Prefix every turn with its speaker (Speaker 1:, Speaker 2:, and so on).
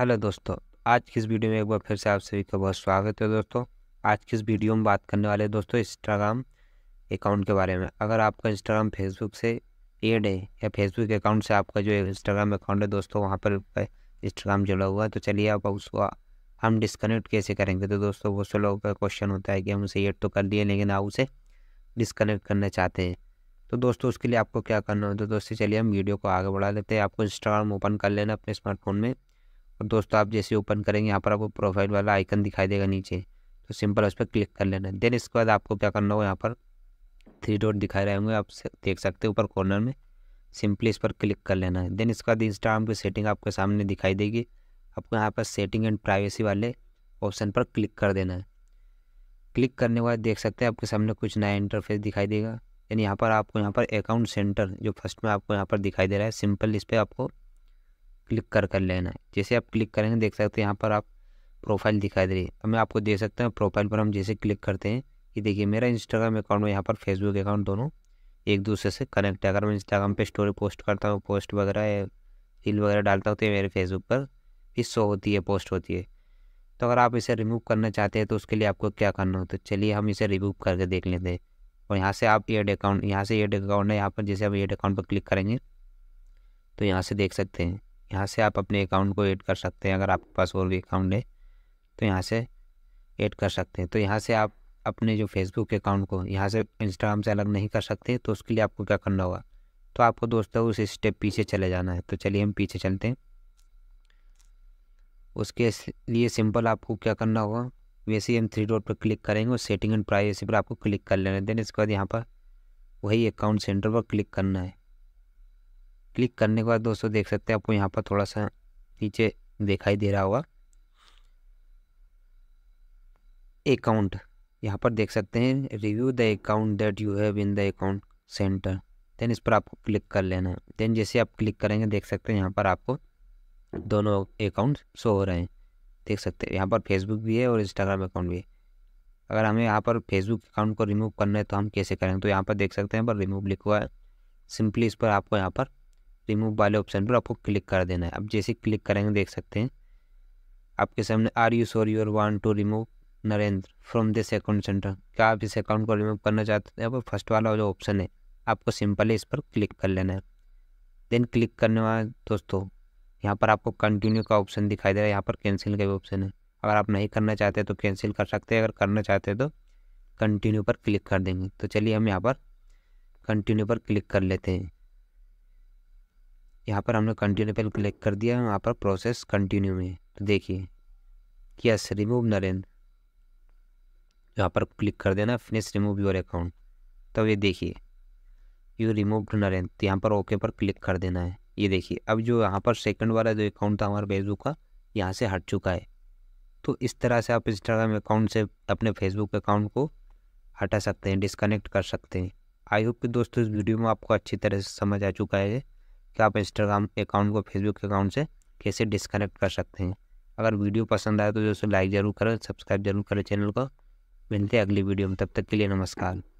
Speaker 1: hello दोस्तों आज की इस वीडियो में एक बार फिर से आप सभी का बहुत स्वागत है दोस्तों आज की इस वीडियो में बात करने वाले दोस्तों इंस्टाग्राम अकाउंट के बारे में अगर आपका इंस्टाग्राम फेसबुक से एड है या फेसबुक अकाउंट से आपका जो इंस्टाग्राम अकाउंट है दोस्तों वहाँ पर इंस्टाग्राम जुड़ा हुआ है तो चलिए आप उसको हम डिस्कनेक्ट कैसे करेंगे तो दोस्तों बहुत से लोगों का क्वेश्चन होता है कि हम उसे एड तो कर दिए लेकिन आप उसे डिस्कनेक्ट करना चाहते हैं तो दोस्तों उसके लिए आपको क्या करना होता है दोस्तों चलिए हम वीडियो को आगे बढ़ा देते हैं आपको इंस्टाग्राम ओपन कर लेना अपने स्मार्टफोन में और दोस्तों आप जैसे ओपन करेंगे यहाँ पर आपको प्रोफाइल वाला आइकन दिखाई देगा नीचे तो सिंपल उस पर क्लिक कर लेना देन इसके बाद आपको क्या करना होगा यहाँ पर थ्री डॉट दिखाए रहे होंगे आप देख सकते हैं ऊपर कॉर्नर में सिंपली इस पर क्लिक कर लेना है देन इसके बाद इंस्टाग्राम की सेटिंग आपके सामने दिखाई देगी आपको यहाँ पर सेटिंग एंड प्राइवेसी वाले ऑप्शन पर क्लिक कर देना है क्लिक करने के बाद देख सकते हैं आपके सामने कुछ नया इंटरफेस दिखाई देगा यानी यहाँ पर आपको यहाँ पर अकाउंट सेंटर जो फर्स्ट में आपको यहाँ पर दिखाई दे रहा है सिंपल इस पर आपको क्लिक कर कर लेना है जैसे आप क्लिक करेंगे देख सकते हैं यहाँ पर आप प्रोफाइल दिखाई दे रही है मैं आपको दे सकता हूँ प्रोफाइल पर हम जैसे क्लिक करते हैं कि देखिए मेरा इंस्टाग्राम अकाउंट में यहाँ पर फेसबुक अकाउंट दोनों एक दूसरे से कनेक्ट है अगर मैं इंस्टाग्राम पर स्टोरी पोस्ट करता हूँ पोस्ट वगैरह रील वगैरह डालता हूँ तो मेरे फेसबुक पर भी शो होती है पोस्ट होती है तो अगर आप इसे रिमूव करना चाहते हैं तो उसके लिए आपको क्या करना हो तो चलिए हम इसे रिमूव करके देख लेते हैं और यहाँ से आप एड अकाउंट यहाँ से एड अकाउंट है यहाँ पर जैसे आप एड अकाउंट पर क्लिक करेंगे तो यहाँ से देख सकते हैं यहाँ से आप अपने अकाउंट को ऐड कर सकते हैं अगर आपके पास और भी अकाउंट है तो यहाँ से ऐड कर सकते हैं तो यहाँ से आप अपने जो फेसबुक अकाउंट को यहाँ से इंस्टाग्राम से अलग नहीं कर सकते तो उसके लिए आपको क्या करना होगा तो आपको दोस्तों उस स्टेप पीछे चले जाना है तो चलिए हम पीछे चलते हैं उसके लिए सिंपल आपको क्या करना होगा वैसे ही हम थ्री डॉट पर क्लिक करेंगे और सेटिंग एंड प्राइवेसी पर आपको क्लिक कर लेना है देन इसके बाद यहाँ पर वही अकाउंट सेंटर पर क्लिक करना है क्लिक करने के बाद दोस्तों देख सकते हैं आपको यहाँ पर थोड़ा सा नीचे दिखाई दे रहा होगा अकाउंट यहाँ पर देख सकते हैं review the account that you have in the account centre then इस पर आपको क्लिक कर लेना है देन जैसे आप क्लिक करेंगे देख सकते हैं यहाँ पर आपको दोनों अकाउंट शो हो रहे हैं देख सकते हैं यहाँ पर फेसबुक भी है और इंस्टाग्राम अकाउंट भी है अगर हमें यहाँ पर फेसबुक अकाउंट को रिमूव करना है तो हम कैसे करेंगे तो यहाँ पर देख सकते हैं पर रिमूव लिखा हुआ है सिंपली इस पर आपको यहाँ पर रिमूव वाले ऑप्शन पर आपको क्लिक कर देना है अब जैसे क्लिक करेंगे देख सकते हैं आपके सामने are you sure you want to remove Narendra from this account centre क्या आप इस अकाउंट को रिमूव करना चाहते हैं फर्स्ट वाला जो ऑप्शन है आपको सिंपली इस पर क्लिक कर लेना है देन क्लिक करने वाले दोस्तों यहाँ पर आपको कंटिन्यू का ऑप्शन दिखाई दे रहा है यहाँ पर कैंसिल का भी ऑप्शन है अगर आप नहीं करना चाहते तो कैंसिल कर सकते हैं अगर करना चाहते हैं तो कंटिन्यू पर क्लिक कर देंगे तो चलिए हम यहाँ पर कंटिन्यू पर क्लिक कर लेते हैं यहाँ पर हमने कंटिन्यू पर क्लिक कर दिया यहाँ पर प्रोसेस कंटिन्यू में तो देखिए यस रिमूव नरेंद्र यहाँ पर क्लिक कर देना फिनिश रिमूव योर अकाउंट तब ये देखिए यू रिमूव नरेंद्र तो यहाँ पर ओके पर क्लिक कर देना है ये देखिए अब जो यहाँ पर सेकंड वाला जो अकाउंट था हमारे फेसबुक का यहाँ से हट चुका है तो इस तरह से आप इंस्टाग्राम अकाउंट से अपने फेसबुक अकाउंट को हटा सकते हैं डिसकनेक्ट कर सकते हैं आई होप कि दोस्तों इस वीडियो में आपको अच्छी तरह से समझ आ चुका है कि आप इंस्टाग्राम अकाउंट को फेसबुक अकाउंट से कैसे डिस्कनेक्ट कर सकते हैं अगर वीडियो पसंद आए तो जो लाइक ज़रूर करें सब्सक्राइब जरूर करें चैनल को मिलते हैं अगली वीडियो में तब तक के लिए नमस्कार